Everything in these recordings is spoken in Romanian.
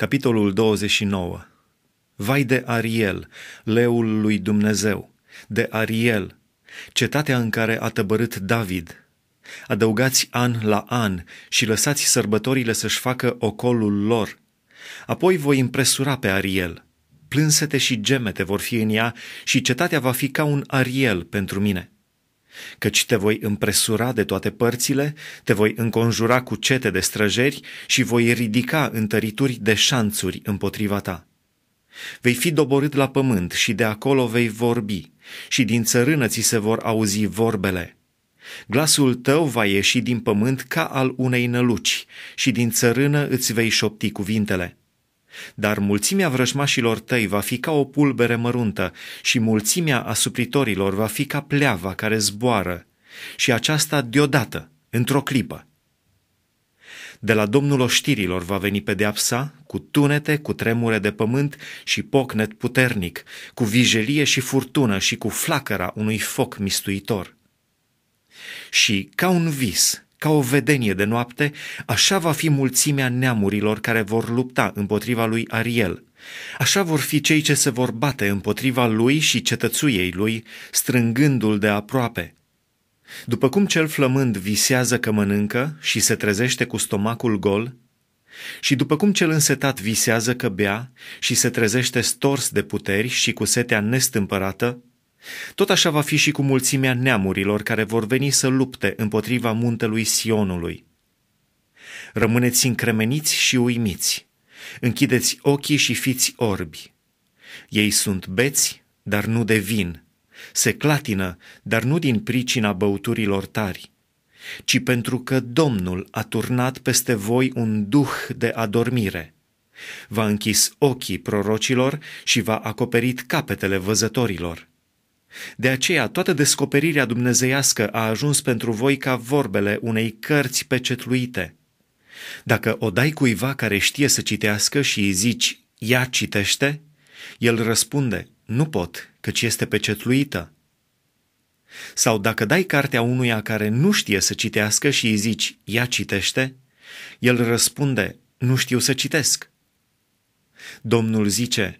Capitolul 29 Vai de Ariel, leul lui Dumnezeu, de Ariel, cetatea în care a tăbărât David. Adăugați an la an și lăsați sărbătorile să-și facă ocolul lor. Apoi voi impresura pe Ariel. Plânsete și gemete vor fi în ea și cetatea va fi ca un Ariel pentru mine.” căci te voi împresura de toate părțile, te voi înconjura cu cete de străjeri și voi ridica întărituri de șanțuri împotriva ta. Vei fi doborât la pământ și de acolo vei vorbi și din țărână ți se vor auzi vorbele. Glasul tău va ieși din pământ ca al unei năluci și din țărână îți vei șopti cuvintele. Dar mulțimea vrăjmașilor tăi va fi ca o pulbere măruntă și mulțimea asupritorilor va fi ca pleava care zboară și aceasta deodată, într-o clipă. De la domnul oștirilor va veni pedeapsa, cu tunete, cu tremure de pământ și pocnet puternic, cu vijelie și furtună și cu flacăra unui foc mistuitor. Și, ca un vis, ca o vedenie de noapte, așa va fi mulțimea neamurilor care vor lupta împotriva lui Ariel. Așa vor fi cei ce se vor bate împotriva lui și cetățuiei lui, strângându-l de aproape. După cum cel flămând visează că mănâncă și se trezește cu stomacul gol, și după cum cel însetat visează că bea și se trezește stors de puteri și cu setea nestâmpărată, tot așa va fi și cu mulțimea neamurilor care vor veni să lupte împotriva muntelui Sionului. Rămâneți încremeniți și uimiți. Închideți ochii și fiți orbi. Ei sunt beți, dar nu de vin. Se clatină, dar nu din pricina băuturilor tari, ci pentru că Domnul a turnat peste voi un duh de adormire. Va închis ochii prorocilor și va acoperit capetele văzătorilor de aceea, toată descoperirea dumnezeiască a ajuns pentru voi ca vorbele unei cărți pecetluite. Dacă o dai cuiva care știe să citească și îi zici, ea citește, el răspunde, nu pot, căci este pecetluită. Sau dacă dai cartea unuia care nu știe să citească și îi zici, ea citește, el răspunde, nu știu să citesc. Domnul zice,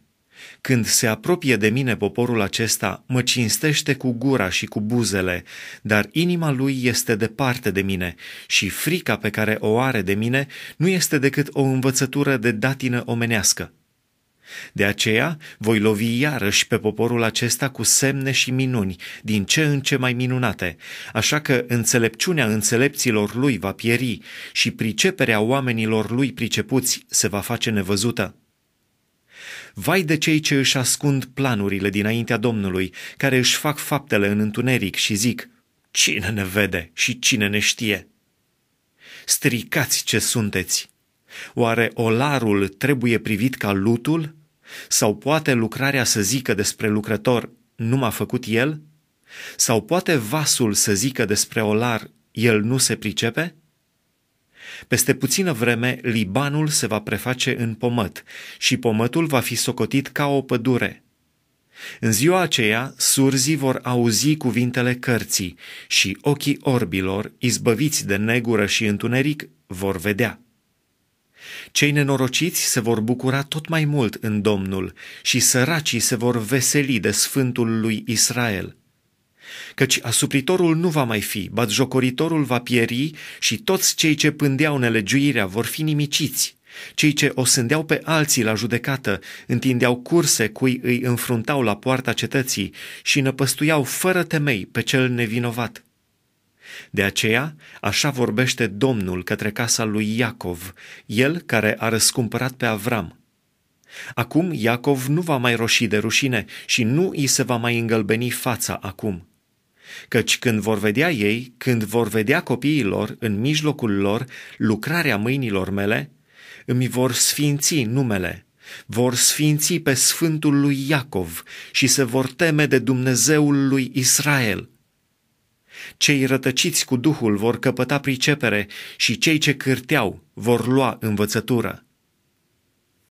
când se apropie de mine poporul acesta, mă cinstește cu gura și cu buzele, dar inima lui este departe de mine și frica pe care o are de mine nu este decât o învățătură de datină omenească. De aceea voi lovi iarăși pe poporul acesta cu semne și minuni, din ce în ce mai minunate, așa că înțelepciunea înțelepților lui va pieri și priceperea oamenilor lui pricepuți se va face nevăzută. Vai de cei ce își ascund planurile dinaintea Domnului, care își fac faptele în întuneric și zic, Cine ne vede și cine ne știe? Stricați ce sunteți! Oare olarul trebuie privit ca lutul? Sau poate lucrarea să zică despre lucrător, nu m-a făcut el? Sau poate vasul să zică despre olar, el nu se pricepe? Peste puțină vreme, Libanul se va preface în pomăt și pomătul va fi socotit ca o pădure. În ziua aceea, surzii vor auzi cuvintele cărții și ochii orbilor, izbăviți de negură și întuneric, vor vedea. Cei nenorociți se vor bucura tot mai mult în Domnul și săracii se vor veseli de Sfântul lui Israel – căci asupritorul nu va mai fi, batjocoritorul va pieri și toți cei ce pândeau nelegiuirea vor fi nimiciți. Cei ce o sândeau pe alții la judecată, întindeau curse cui îi înfruntau la poarta cetății și năpăstuiau fără temei pe cel nevinovat. De aceea, așa vorbește Domnul către casa lui Iacov, el care a răscumpărat pe Avram. Acum Iacov nu va mai roși de rușine și nu îi se va mai îngălbeni fața acum căci când vor vedea ei, când vor vedea copiilor în mijlocul lor lucrarea mâinilor mele, îmi vor sfinți numele, vor sfinți pe Sfântul lui Iacov și se vor teme de Dumnezeul lui Israel. Cei rătăciți cu Duhul vor căpăta pricepere și cei ce cârteau vor lua învățătură